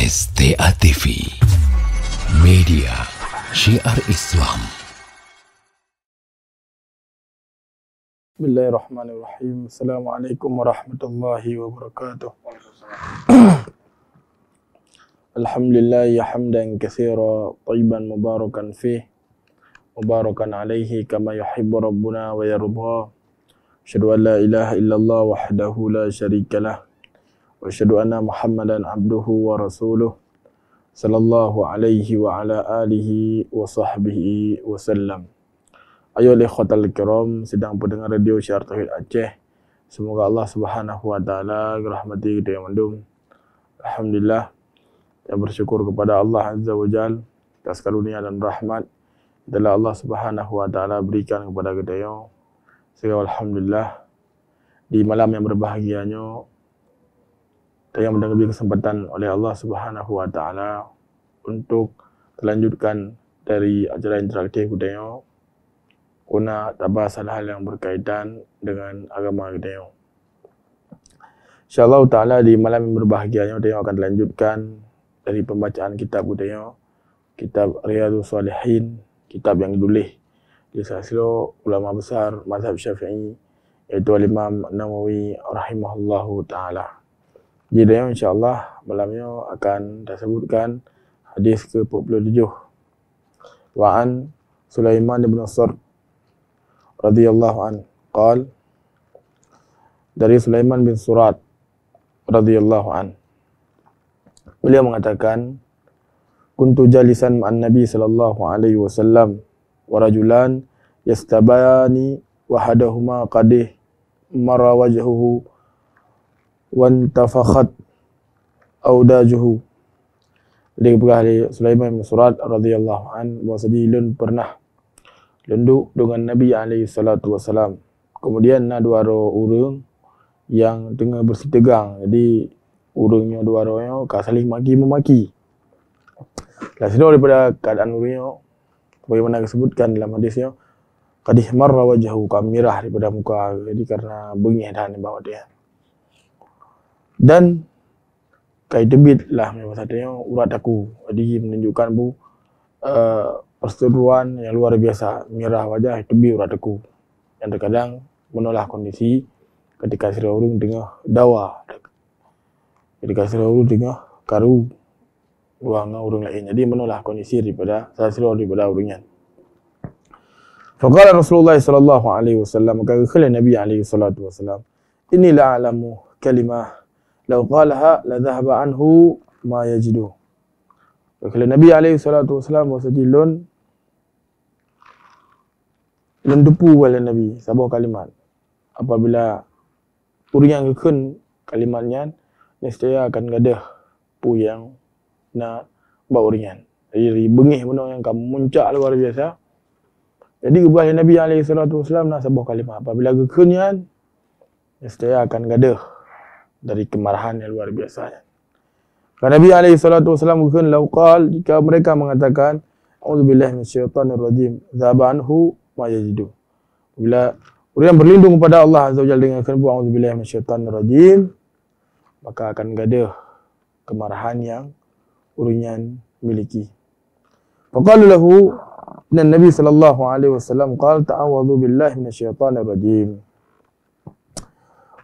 ST TV Media Syiar Islam Bismillahirrahmanirrahim Assalamualaikum warahmatullahi wabarakatuh Alhamdulillah ya hamdan kathira Tayyiban mubarakan fi Mubarakan alaihi Kama yuhibbu rabbuna wa yarubha Asyadu an la ilaha illallah Wahdahu la syarikalah واشهد ان محمدا عبده ورسوله صلى الله عليه وعلى اله وصحبه وسلم ايها الاخوه الكرام sedang pendengar radio Syar Tauhid Aceh semoga Allah Subhanahu wa taala rahmati kita yang mendung alhamdulillah kita bersyukur kepada Allah azza wa jal atas karunia dan rahmat dalam Allah Subhanahu wa taala berikan kepada kita yang sehingga alhamdulillah di malam yang berbahagianya dan yang mendapat kesempatan oleh Allah Subhanahu Wa Taala untuk melanjutkan dari ajaran interaktif budaya guna tak bahas hal yang berkaitan dengan agama kita InsyaAllah Ta'ala di malam yang berbahagianya kita akan lanjutkan dari pembacaan kitab budaya, kitab Riyadu Salihin kitab yang dulih disaksilu ulama besar mazhab syafi'i iaitu Imam Nawawi Rahimahullahu Ta'ala jadi dia insyaAllah malamnya akan tersebutkan hadis ke-47. Wa'an Sulaiman ibn Sur radhiyallahu an qal dari Sulaiman bin Surat radhiyallahu an beliau mengatakan kuntu jalisan ma'an nabi sallallahu alaihi wasallam wa rajulan yastabani wahadahuma qadih mara wantafakhat audajuhu jadi berkah dari Sulaiman bin Surat radhiyallahu an bahawa lun pernah lunduk dengan Nabi alaihi salatu wasalam kemudian ada dua orang yang tengah bersitegang jadi urungnya dua orang yang kasalih maki memaki lalu daripada keadaan urungnya bagaimana disebutkan dalam hadisnya kadih marra wajahu kamirah daripada muka jadi karena bengih dan bawa dia dan debit lah memang satunya urat aku jadi menunjukkan bu uh, eh, perseteruan yang luar biasa merah wajah itu bi urat aku yang terkadang menolak kondisi ketika sri urung dengan dawa ketika sri urung dengan karu ruang urung lain jadi menolak kondisi daripada sri urung daripada urungnya Fakar Rasulullah Sallallahu Alaihi Wasallam kata Nabi Alaihi Wasallam, Inilah alamu kalimah law qalaha la zahba anhu ma yajidu kalau nabi alaihi salatu wasalam wasaji lon lon dupu wala nabi sabo kalimat apabila urian keun kalimatnya nistaya akan gadah pu yang na bau urian jadi bengih benar yang kamu muncak luar biasa jadi kebuah nabi alaihi salatu wasalam nak sabo kalimat apabila keun nistaya akan gadah dari kemarahan yang luar biasa. Kan Nabi alaihi salatu wasallam mungkin lauqal jika mereka mengatakan auzubillahi minasyaitonir rajim zabanhu ma yajidu. Bila orang berlindung kepada Allah azza wajalla dengan kan auzubillahi minasyaitonir rajim maka akan gaduh kemarahan yang urinya miliki. Faqalu lahu inna Nabi sallallahu alaihi wasallam qala ta'awadhu billahi minasyaitonir rajim.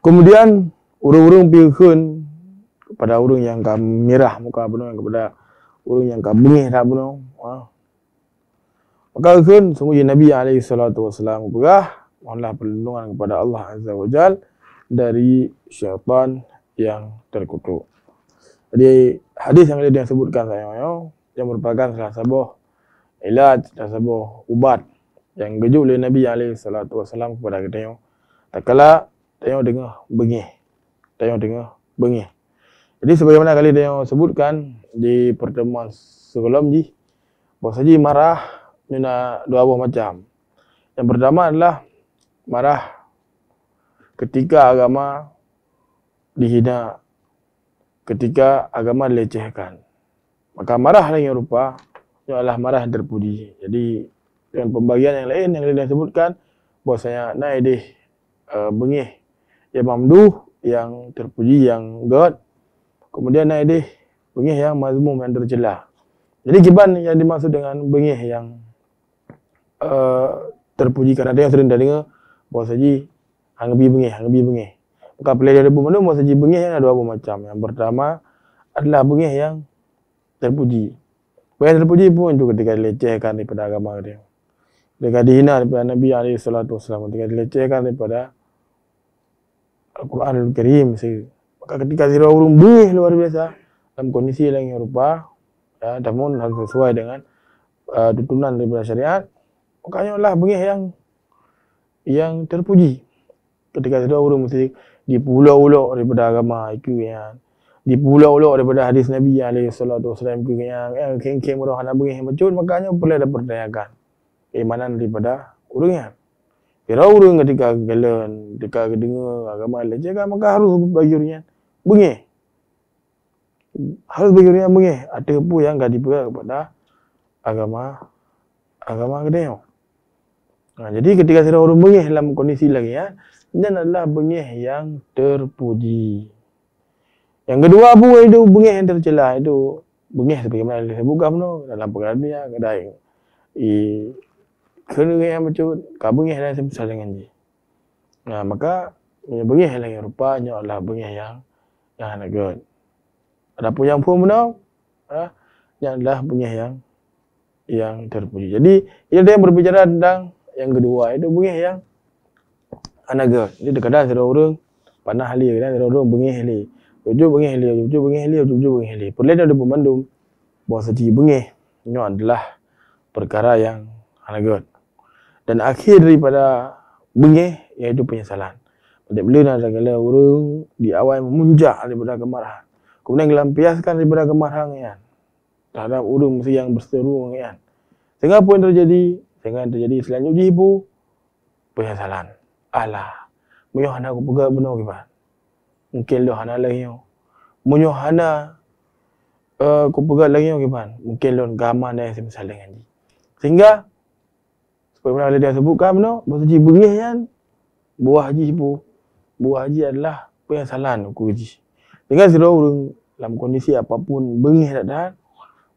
Kemudian urung-urung pihun kepada urung yang kam merah muka abno yang kepada urung yang kam bengih dah abno ha. maka hun semua nabi alaihi salatu wasalam berah mohonlah perlindungan kepada Allah azza wajal dari syaitan yang terkutuk jadi hadis yang dia sebutkan saya ya yang merupakan salah satu ilat dan satu ubat yang gejuk oleh nabi alaihi salatu wasalam kepada kita tak kala tengok dengar bengih tengok dengar bengi. Jadi sebagaimana kali dia yang sebutkan di pertemuan sebelum ni, bahasa ji marah ni nak dua buah macam. Yang pertama adalah marah ketika agama dihina, ketika agama dilecehkan. Maka marah lain rupa, ini adalah marah yang terpuji. Jadi dengan pembagian yang lain yang dia sebutkan, bahasanya naik deh uh, eh, bengih. Ya mamduh yang terpuji yang God. Kemudian naik deh bengih yang mazmum yang tercela. Jadi giban yang dimaksud dengan bengih yang uh, terpuji kerana yang sering dah dengar bahawa saji hanggabi bengih, hanggabi bengih. Maka pilih dari bumi itu bahawa saji bengih yang ada dua macam. Yang pertama adalah bengih yang terpuji. Bengih yang terpuji pun juga ketika dilecehkan daripada agama dia. Ketika dihina daripada Nabi SAW. Ketika dilecehkan daripada Al-Quran Al-Karim Maka ketika Zira Urum buih luar biasa dalam kondisi yang rupa ya, namun harus sesuai dengan uh, tuntunan daripada syariat makanya lah buih yang yang terpuji ketika Zira Urum mesti dipulau-ulau daripada agama itu yang dipulau-ulau daripada hadis Nabi alaihi salatu wasallam yang yang kengkeng roh anak buih macam makanya boleh dipertanyakan keimanan daripada urungnya Firaun dengan dekat kegelan, dekat kedengar agama lain je maka harus bagi urian. Bungi. Harus bagi urian bungi. Ada pun yang tidak dibuat kepada agama agama kedai. Ha, nah, jadi ketika saya orang bungi dalam kondisi lagi ya, dan adalah bungi yang terpuji. Yang kedua pun itu bungi yang tercela itu bungi sebagaimana saya buka pun dalam perkara ni ya, kedai kerana yang macam kau bengih lah sampai salah dengan dia. Nah, maka dia bengih lah yang rupa, ni Allah bengih yang yang anak God. Ada pun yang pun benar, ah, ha, ni Allah bengih yang yang terpuji. Jadi, ia dia berbicara tentang yang kedua, itu bengih yang anak God. Jadi, kadang-kadang ada orang panah halia, kadang ada orang bengih halia. Tujuh bengih halia, tujuh bengih halia, tujuh bengih halia. Perlain ada pemandu mandum, bahasa cik bengih, ni adalah perkara yang anak God dan akhir daripada bengih iaitu penyesalan. Pada beliau dan segala urung di awal memunjak daripada kemarahan. Kemudian dilampiaskan daripada kemarahan yang terhadap orang mesti yang berseteru dengan Sehingga apa yang terjadi? Sehingga yang terjadi selanjutnya uji ibu penyesalan. Allah. Menyohana aku pegang benar ke Pak? Mungkin lo hana lagi. Menyohana eh, aku pegang lagi ke Pak? Mungkin lo gaman dan semisal dengan dia. Sehingga pernah dia sebutkan benda, buah suci berih kan, buah haji pun. Buah haji adalah apa yang salah nak haji. Dengan sila orang dalam kondisi apapun berih tak dahan,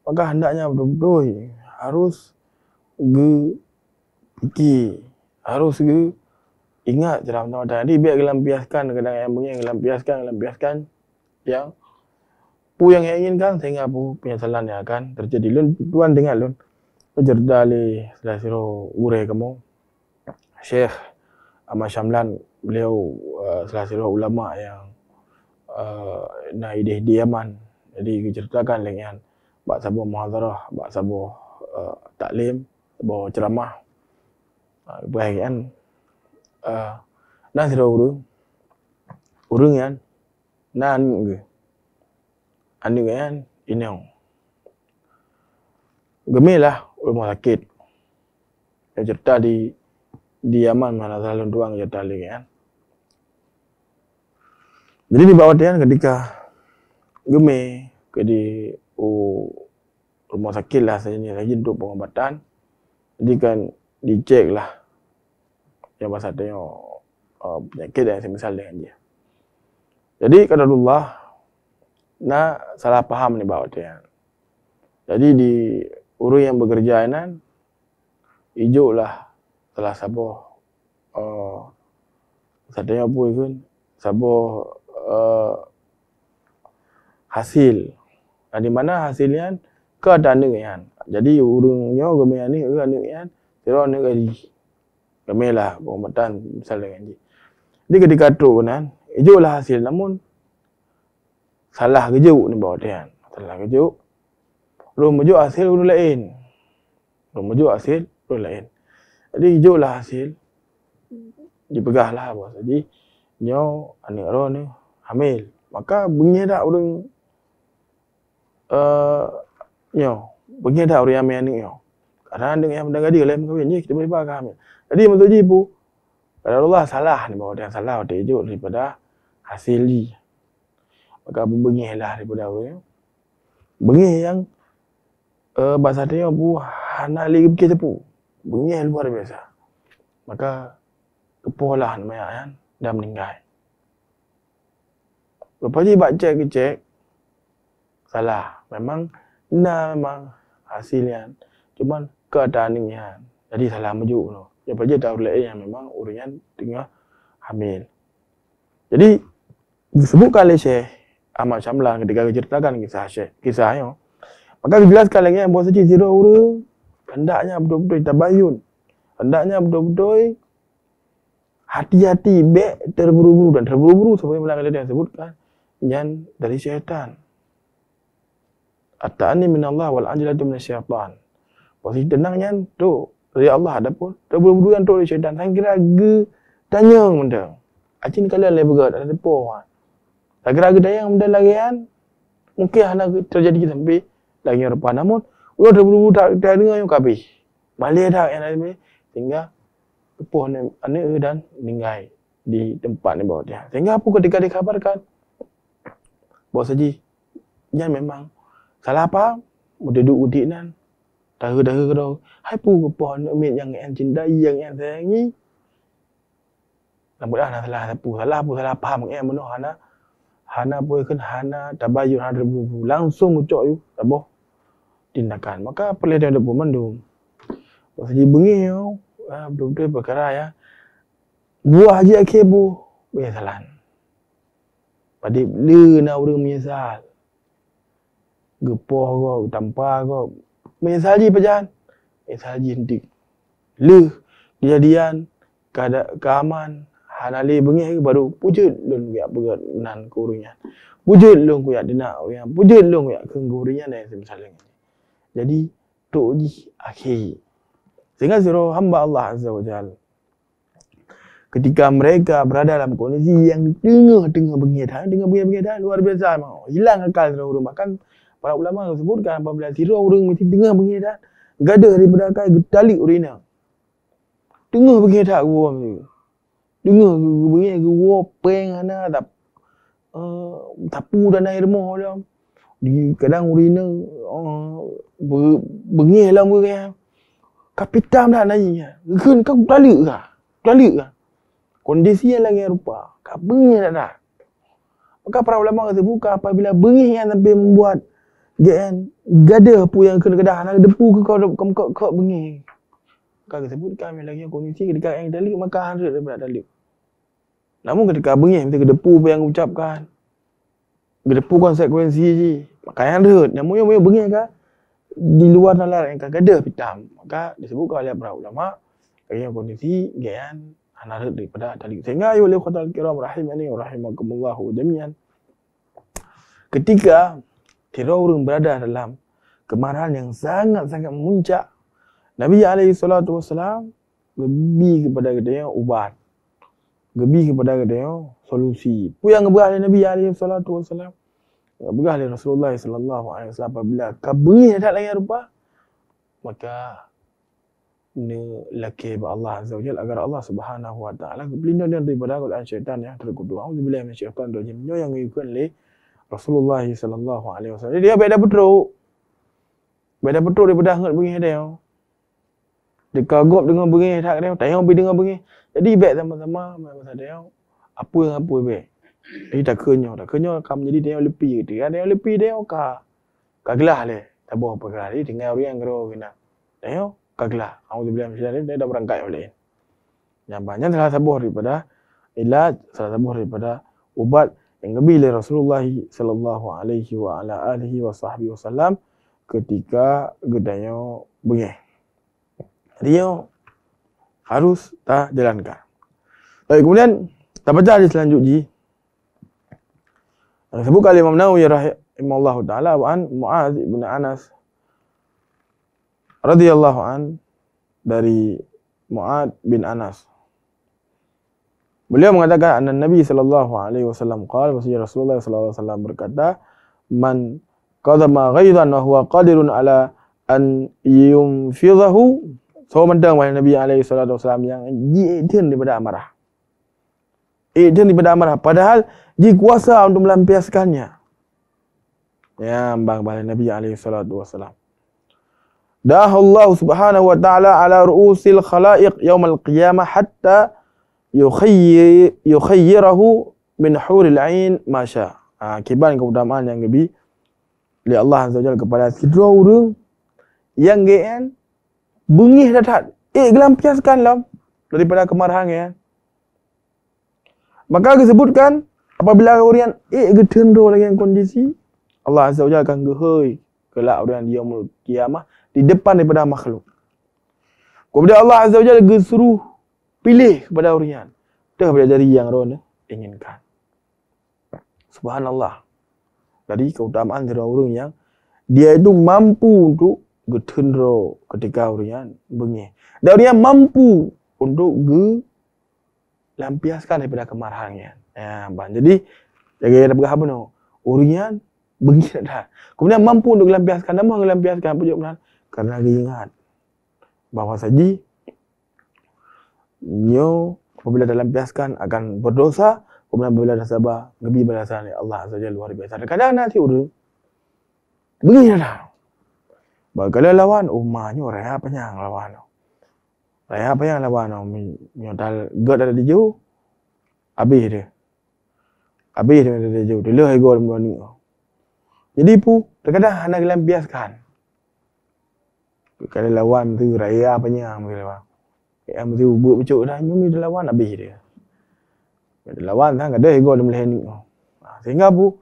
maka hendaknya betul-betul harus ge iki harus ge ingat dalam nama tadi biar gelampiaskan kadang yang bunyi gelampiaskan gelampiaskan yang pu yang inginkan sehingga pu penyesalan yang akan terjadi lun tuan dengar lun جرد علي سلاسيرو وري كمو شيخ أما شاملان بليو سلاسيرو علماء يان نايده ديامان jadi diceritakan dengan bak sabo muhadarah bak sabo uh, taklim bo ceramah uh, baik kan uh, ah, nah sira urung urung kan nah ge anu kan inong gemilah rumah sakit. Dia cerita di di Yaman mana salah doang dia tali kan. Jadi di bawah dia kan, ketika gemi ke di oh, rumah sakit lah saya ni lagi untuk pengobatan. Jadi kan dicek lah yang pasal tengok uh, penyakit yang semisal dengan dia. Jadi Allah. nak salah paham ni bawah dia. Jadi di orang yang bekerja anan lah, telah sabo uh, oh, sadaya apa pun sabo uh, eh, hasil nah, di mana hasilnya kan, ke dana kan. jadi urungnya gemeh ni ke dana kira ni kali gemeh lah pengobatan misalnya kan jadi ketika tu kan lah hasil namun salah kejuk ni bawa dia kan. salah kejuk belum berjuk hasil guna lain. Belum berjuk hasil guna lain. Jadi hijau hasil. Dipegah lah apa. Jadi, ni anak roh ni hamil. Maka bunyi tak orang uh, nyo tak orang yang main ni Kadang ada yang mendengar dia lain kahwin ni kita boleh bagi hamil. Jadi maksud dia ibu kalau Allah salah ni bawa dia salah dia hijau daripada hasil dia. Maka bunyi lah daripada orang yang bunyi yang uh, eh, bahasa dia bu hana lagi ke tepu. Bunyi luar biasa. Maka kepolah namanya kan dah meninggal. Lepas ni baca cek cek salah. Memang nah memang hasilnya cuma keadaan ni kan. Jadi salah maju tu. No. Lepas je tahu lain yang memang orang yang tengah hamil. Jadi disebut kali saya amat Syamlan ketika ceritakan kisah saya. Kisah yang Maka sekali lagi yang buat saja zero aura hendaknya betul-betul bayun, Hendaknya betul-betul hati-hati baik terburu-buru dan terburu-buru sebagai yang dia sebutkan yang dari syaitan. At-ta'ani min Allah wal anjalatu min syaitan. Posisi tenangnya tu dari Allah ada pun terburu-buru yang tu dari syaitan. Saya kira ge tanya benda. ni kalian lebih berat ada depo. Saya kira ke tanya benda lagi kan. Mungkin hal terjadi sampai lagi yang rupa namun udah dah berubah tak tak dengar yang kapi Balik dah yang lain ni tinggal tepuh ni ane er dan ninggai di tempat ni bawah dia Tinggal apa ketika dikabarkan bawah saji dia memang salah apa Udah duduk udik nan dah dah dah hai pu kepoh nak mit yang yang cintai yang yang sayangi namun dah salah salah pu salah pu salah paham yang menuh anak Hana boleh kan? Hana bayar hana debu Langsung ucok yuk, Tak boh. Tindakan. Maka perlihatan dia debu mendung. Pasal Masih bengih you. Ah, Betul-betul perkara ya. Buah aja ke bu. Penyesalan. Pada beli nak orang menyesal. Gepoh kau, tampar kau. Menyesal je pejalan. Menyesal je nanti. Leh. Kejadian. Keadaan. Keaman. Hanali bengi hari baru wujud lun ya begat nan kurunya wujud lun ku ya dina ya wujud lun ku ya kengurunya dan semisalnya jadi tu uji akhir sehingga zero hamba Allah azza wa jal ketika mereka berada dalam kondisi yang tengah-tengah bengedah dengan bengedah luar biasa mau hilang akal zero rumah kan para ulama sebutkan apabila zero orang mesti tengah bengedah gada daripada kai getali urina tengah bengedah gua mesti Dengar ke bunyi ke gua peng kan, ana ah, tak uh, ah, tapu dan air mo dia. Di kadang urina uh, ber, bengih ke? muka ya. Kapitam dah naik ya. Gun kau kelalik ke? Kelalik ke? Kondisi yang lagi rupa. Kau bengih dah dah. Maka para ulama kata buka apabila bengih yang sampai membuat GN kan? gada pun yang kena kedah nak depu ke kau kau kau bengih. Kau sebut kami lagi yang kondisi ketika yang dalil maka hundred daripada dalil. Namun ketika bengih kita kedepu apa yang ucapkan. Kedepu konsekuensi je. Maka hundred. Namun yang banyak bengih kan di luar nalar yang kagak ada pitam. Maka disebut kau lihat para ulama lagi yang kondisi gayan hundred daripada dalil. Sehingga ayo oleh khatul kiram rahimani wa rahimakumullahu jami'an. Ketika kira orang berada dalam kemarahan yang sangat-sangat muncak Nabi alaihi salatu wasalam gebi kepada kita yang ubat. Gebi kepada kita yang solusi. Pu yang berah Nabi alaihi salatu wasalam berah Rasulullah sallallahu alaihi Wasallam. apabila kabri hendak lain rupa maka ne laki ba Allah azza wajal agar Allah subhanahu wa taala berlindung daripada godaan syaitan yang terkutuk. Auzubillahi minasyaitanir rajim. Nyo yang ikut le Rasulullah sallallahu alaihi wasallam. Dia beda betul. Beda betul daripada hendak bagi dia. Dia kagap dengan bengeng tak dia tak yang dengan bengeng. Jadi baik sama-sama macam tak yang apa yang apa baik. Jadi tak kenyo, tak kenyo kamu jadi dia lebih gitu kan. Dia lebih dia ka kagelah le. Tak buat apa kagelah. Jadi dengan orang yang kena kena. Dia kagelah. Aku tu bilang macam dia dah berangkat boleh. Yang banyak salah sabuh daripada ilaj, salah sabuh daripada ubat yang Nabi Rasulullah sallallahu alaihi wa ala alihi wasallam ketika gedanya bunyi. Dia harus tak jalankan. Baik, kemudian tabajah di selanjutnya. Sebut kali Imam Nawawi rahimahullah Allah taala wa an Muaz bin Anas radhiyallahu an dari Muad bin Anas. Beliau mengatakan anna Nabi sallallahu alaihi wasallam qala maksudnya Rasulullah sallallahu alaihi wasallam berkata man qadama ghaidan wa huwa qadirun ala an yumfidhahu So mendang wahai Nabi alaihi salatu wasallam yang diedan daripada amarah. Edan daripada amarah padahal dia kuasa untuk melampiaskannya. Ya, bang bala Nabi alaihi salatu wasallam. Dah Allah Subhanahu wa taala ala ru'usil khalaiq yaum al-qiyamah hatta yukhayyi yukhayyirahu min huril ain ma sya. Ha, ah, kiban keutamaan yang lebih li Allah azza wajalla kepada seluruh yang gen bengih dadat. Eh, lah, daripada kemarahan ya. Maka disebutkan apabila orang eh gedendo lagi yang kondisi Allah Azza wa Jalla akan gehoi kelak orang dia mul kiamah di depan daripada makhluk. Kemudian Allah Azza wa Jalla gesuru pilih kepada orang dah jadi yang rona inginkan. Subhanallah. Dari keutamaan dari orang yang dia itu mampu untuk getendro ketika urian bengi. Dan urian mampu untuk ge lampiaskan daripada kemarahannya. Ya, ban. Jadi jaga ada apa no? Urian bengi dah. Kemudian mampu untuk lampiaskan, dan mahu lampiaskan pujuk benar karena ingat bahawa saji nyo apabila dalam biaskan akan berdosa kemudian apabila dah sabar lebih berdasarkan Allah saja luar biasa kadang-kadang nanti urut begini dah Bagala lawan umahnya oh, orang apa yang lawan. Orang apa yang lawan nyo dal god ada di jauh. Habis dia. Habis dia ada di jauh. Dia lah gol ni. Jadi pu terkadang hana gelam biaskan. Kalau lawan tu raya apa yang ambil lawan. Ya mesti ubuk pecuk dah nyumi dia lawan habis dia. Dia lawan kan ada gol dia boleh ni. Ah, Sehingga pu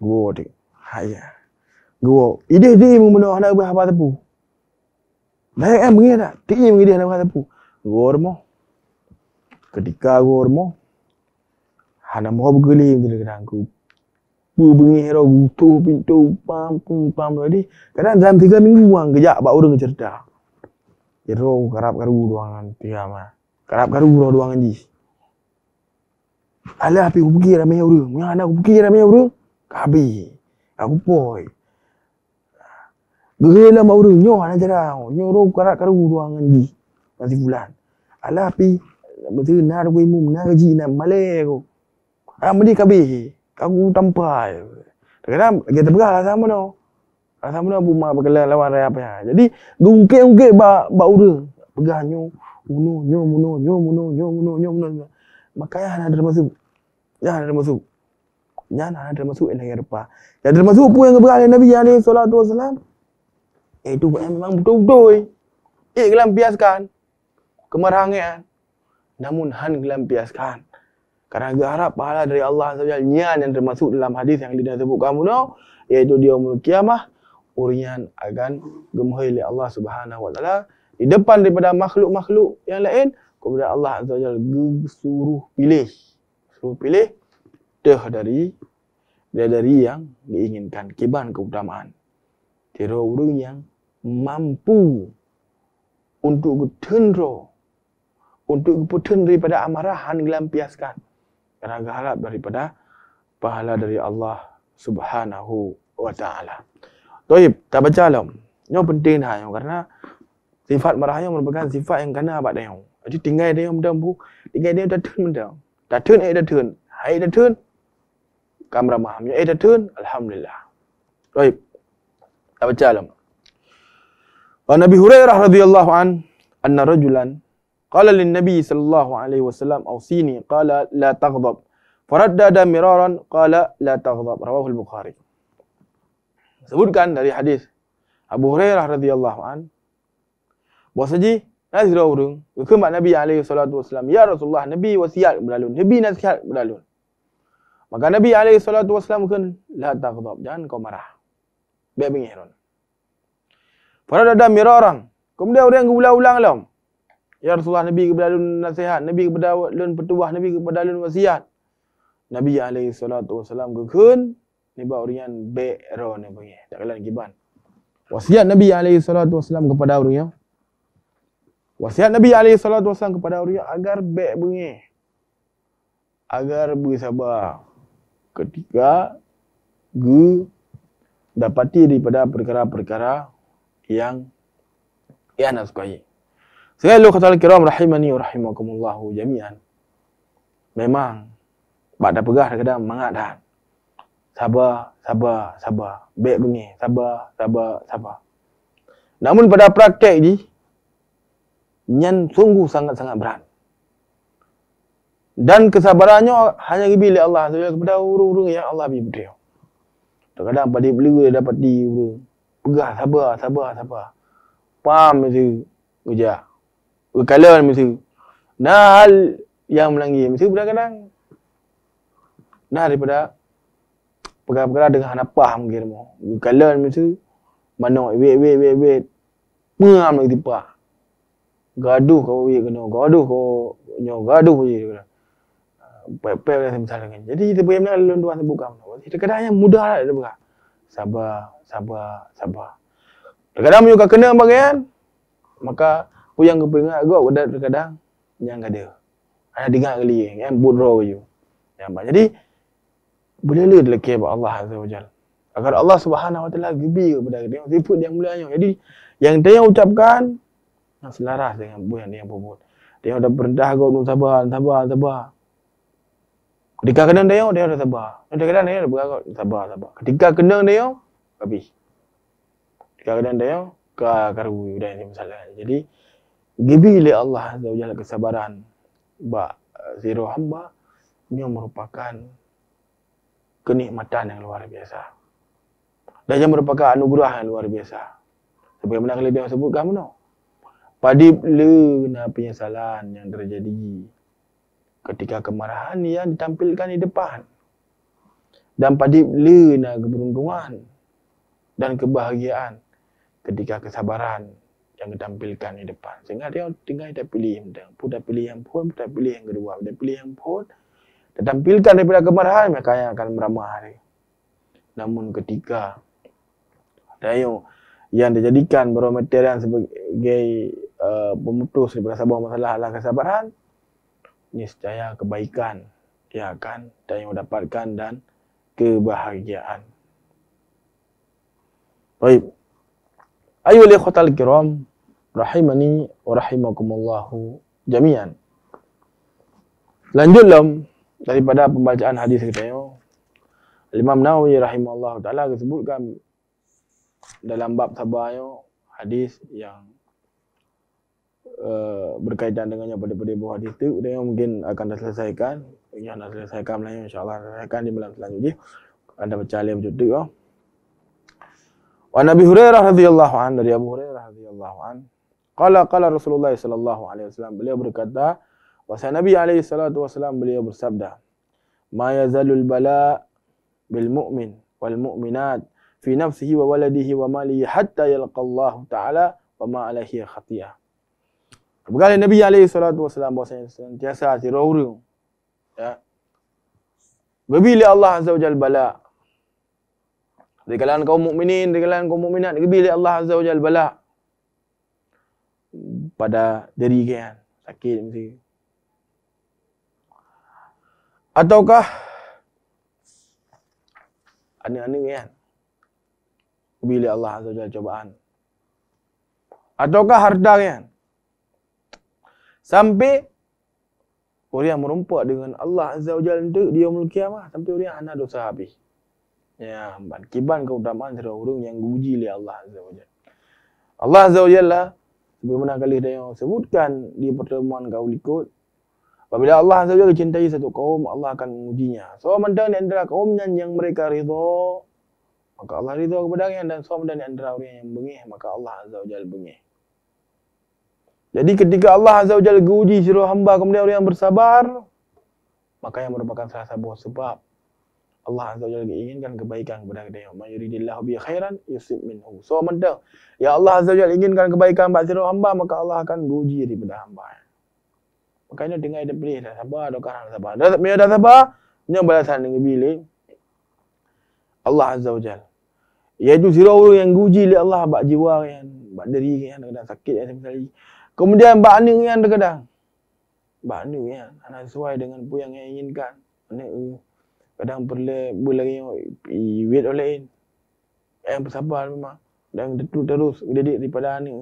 gol dia. Hayah. Gua. Ide di mengenal e anak buah apa tu? Naya kan, em ni ada. Ti ni mengide anak buah tu. Gua ormo. Ketika gua ormo. Hana mau begeli dengan kerangku. Bu bengi hero gutu pintu pam pum pam tadi. Kadang dalam tiga minggu uang kerja. Bawa dengan cerita. Hero kerap karu ruangan tiga mah. Kerap karu ruangan ji. Alah api aku pergi ramai orang. Yang aku pergi ramai orang. Kabi. Aku boy. Gerilah mau dia nyoh nak cerah, nyoh roh karak karu dua ngendi. Nanti bulan. Alah pi betul nar gue mum nar ji nak malai aku. Ah mesti kabe. Aku tampai. Kadang kita pegah lah sama no. Lah sama no bu ma lawan raya apa. Jadi gungke-gungke ba ba ure pegah nyoh uno nyoh muno nyoh muno nyoh muno nyoh muno. Makanya ada termasuk. Ya ana termasuk. Ya ana termasuk elah erpa. Ya termasuk pun yang berani Nabi alaihi salatu wasalam. Eh tu memang betul-betul. Eh, eh gelam biaskan. Kemarahan. Eh. Namun han gelam biaskan. Karena dia harap pahala dari Allah SWT Nian yang termasuk dalam hadis yang dia sebut kamu no, Iaitu dia umur kiamah Urian akan gemuhi oleh Allah Subhanahu SWT Di depan daripada makhluk-makhluk yang lain Kemudian Allah SWT suruh pilih Suruh pilih Dah dari Dah dari yang diinginkan Kiban keutamaan Tidak orang yang mampu untuk tendro untuk putun daripada amarahan dilampiaskan kerana galak daripada pahala dari Allah Subhanahu wa taala. Toib, tak baca lah. Yang penting dah yang kerana sifat marah yang merupakan sifat yang kena abad dia. Jadi tinggal dia yang mendam bu, tinggal dia datun mendam. Datun eh datun, hai datun. Kamra mahamnya eh datun, alhamdulillah. Toib, tak baca lah. وعن أبي هريرة رضي الله عنه أن رجلا قال للنبي صلى الله عليه وسلم أوصيني قال لا تغضب فردد مرارا قال لا تغضب رواه البخاري sebutkan dari hadis Abu Hurairah radhiyallahu an bahwasaji Nazir orang ke mak Nabi alaihi salatu wasallam ya Rasulullah Nabi wasiat berlalu Nabi nasihat berlalu maka Nabi alaihi salatu wasallam kan la taghdab jangan kau marah biar bingiron Pada ada mirah orang. Kemudian orang yang ulang-ulang lah. Ya Rasulullah Nabi kepada lun nasihat, Nabi kepada lun petuah, Nabi kepada lun wasiat. Nabi alaihi salatu wasalam gekun ni ba orang yang bero ni bagi. Tak kala giban. Wasiat Nabi alaihi salatu wasalam kepada orang yang Wasiat Nabi alaihi salatu wasalam kepada orang yang agar baik bunyi. Agar bersabar ketika ge dapati daripada perkara-perkara yang yang anda sukai. Sekali lu kata kiram rahimani wa rahimakumullahu jami'an. Memang pada pegah kadang mangat dah. Sabar, sabar, sabar. Baik bengi, sabar, sabar, sabar. Namun pada praktek ni nyan sungguh sangat-sangat berat. Dan kesabarannya hanya dibeli Allah Subhanahu kepada urung-urung yang Allah beri Kadang Terkadang pada beli dapat di urung pegah sabar sabar sabar paham mesti kerja berkala mesti nah hal yang melanggi mesti kadang-kadang dah daripada pegah-pegah dengan hanapah mungkin mo berkala mesti mana wait wait wait wait paham lagi tiba gaduh kau wei kena gaduh kau nyaw gaduh je kena pepe lah misalnya jadi kita boleh menang lalu dua sebuah kamu kadang-kadang mudah lah sabar sabar, sabar. Terkadang juga kena bagian, maka aku yang kepingat aku, aku dah terkadang yang ada. Ada dengar kali, yang buruk you. Nampak. Jadi, boleh lah lelaki kepada Allah Azza wa Agar Allah Subhanahu wa Taala gibi kepada dia. Sifat yang mulia Jadi, yang dia ucapkan, yang selaras dengan apa yang dia buat. Dia dah berendah kau untuk sabar, sabar, sabar. Ketika kena dia, dia dah sabar. Ketika kena dia, dia sabar, sabar. Ketika kena dia, habis. kalau kadang dia ke karu dan ini masalah. Jadi gibilah Allah Azza wa Jalla kesabaran ba eh, zero hamba ini merupakan kenikmatan yang luar biasa. Dan yang merupakan anugerah yang luar biasa. Sebagaimana kali dia sebut kamu no. Padi le penyesalan yang terjadi ketika kemarahan yang ditampilkan di depan. Dan padi le keberuntungan dan kebahagiaan ketika kesabaran yang ditampilkan di depan. Sehingga dia tinggal dia pilih yang dia. Pun dia pilih yang pun, dia pilih yang kedua. Dia pilih yang pun, dia tampilkan daripada kemarahan, mereka yang akan meramah hari. Namun ketika dia yang dijadikan barometer yang sebagai uh, pemutus daripada sebuah masalah adalah kesabaran, ini secara kebaikan yang akan dia dapatkan dan kebahagiaan. Baik. Ayuh lihatal kiram rahimani wa rahimakumullahu jami'an. Lanjutlah daripada pembacaan hadis kita yo. Ya. Imam Nawawi rahimahullah taala disebutkan dalam bab tabayo ya, hadis yang uh, berkaitan dengannya pada pada buah hadis itu dia mungkin akan diselesaikan yang nak selesaikan lah ya, insyaallah akan di malam selanjutnya anda baca lagi betul tu oh. وعن أبي هريرة رضي الله anhu dari Abu Hurairah radhiyallahu an qala qala Rasulullah sallallahu alaihi wasallam beliau berkata bahwa Nabi alaihi salatu wasallam beliau bersabda ma yazalul bala bil mu'min wal mu'minat fi nafsihi wa waladihi wa malihi hatta yalqa Allah taala wa ma alaihi khatiyah Berkata Nabi alaihi salatu wasallam bahwasanya sentiasa hati orang ya Berbila Allah azza wajalla bala Di kalangan kaum mukminin, di kalangan kaum mukminat, kebili Allah Azza wa Jalla bala pada diri kan sakit mesti. Ataukah aneh-aneh kan? Bila Allah Azza wa Jalla cubaan. Ataukah harta kan? Sampai orang merumpak dengan Allah Azza wa Jalla dia mulia kiamat sampai orang anak dosa habis. Ya, man. kiban keutamaan serta orang yang guji oleh Allah Azza wa Jalla. Allah Azza wa Jalla, sebagaimana kali dia yang sebutkan di pertemuan kau ikut, apabila Allah Azza wa Jalla cintai satu kaum, Allah akan mengujinya. So, mendang di antara kaum yang mereka rizu, maka Allah rizu kepada yang dan so, mendang di antara orang yang bengih, maka Allah Azza wa Jalla bengih. Jadi ketika Allah Azza wa Jalla guji seluruh hamba kemudian orang yang bersabar, maka yang merupakan salah satu sebab Allah Azza wa inginkan kebaikan kepada dia. Man yuridillahu bi khairan yusib minhu. So benda ya Allah Azza wa inginkan kebaikan bagi seluruh hamba maka Allah akan uji daripada hamba. Makanya dengar dia beri dah sabar, doa kan sabar. Dah sabar, dah sabar, punya balasan ni bila Allah Azza wa Ya Iaitu seluruh yang uji li Allah bak jiwa yang bak diri yang kadang sakit yang sekali. Kemudian bak ni yang kadang. Bak ni yang sesuai dengan apa yang inginkan kadang perlu bulan yang wait oleh in yang bersabar memang dan terus terus didik daripada ni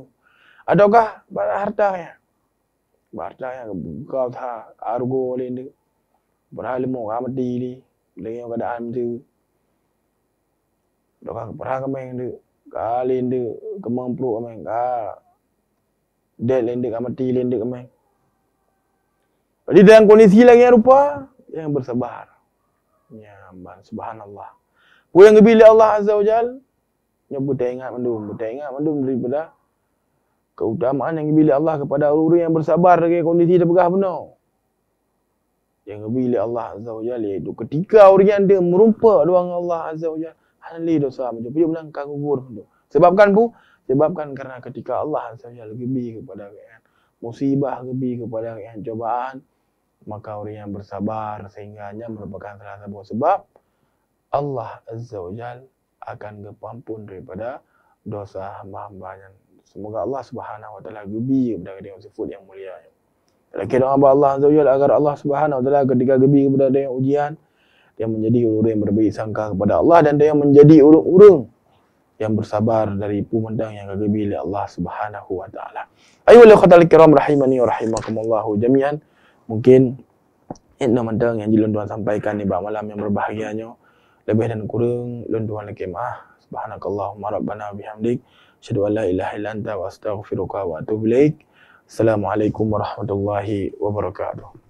adakah barang harta ya harta ya kau tha argo oleh ni berhal mo amat diri dengan keadaan tu Dokah berhak kami ni kali ni kemampu kami ka dead lende amat diri lende kami Jadi dalam kondisi lagi rupa yang bersabar nyaman subhanallah puyang yang bilik Allah azza wajal nyebut ya, tak ingat mandum tak ingat mandum daripada keutamaan yang bilik Allah kepada orang yang bersabar dengan kondisi terpegah benar yang bila Allah Azza wa Jalla itu ketika orang yang dia merumpa doang Allah Azza wa Jalla hanli dosa macam dia bilang kau gugur Sebabkan bu, sebabkan karena ketika Allah Azza wa Jalla lebih kepada kalian musibah lebih kepada kalian cobaan maka orang yang bersabar sehingganya merupakan salah satu sebab Allah Azza wa Jal akan kepampun daripada dosa hamba-hamba yang semoga Allah Subhanahu wa taala gembira kepada dia yang sifat yang mulia. Lagi doa kepada Allah Azza wa Jal agar Allah Subhanahu wa taala ketika gembira kepada dia yang ujian dia menjadi orang yang berbaik sangka kepada Allah dan dia yang menjadi urung-urung yang bersabar dari pemandang yang kegembira Allah Subhanahu wa taala. Ayuhal ikhwatal kiram rahimani wa rahimakumullah jami'an mungkin Enam mentang yang jilun tuan sampaikan ni bang malam yang berbahagianya lebih dan kurang lun tuan lagi mah subhanakallahumma rabbana bihamdik syadu la ilaha illa anta wa astaghfiruka wa atubu ilaik assalamualaikum warahmatullahi wabarakatuh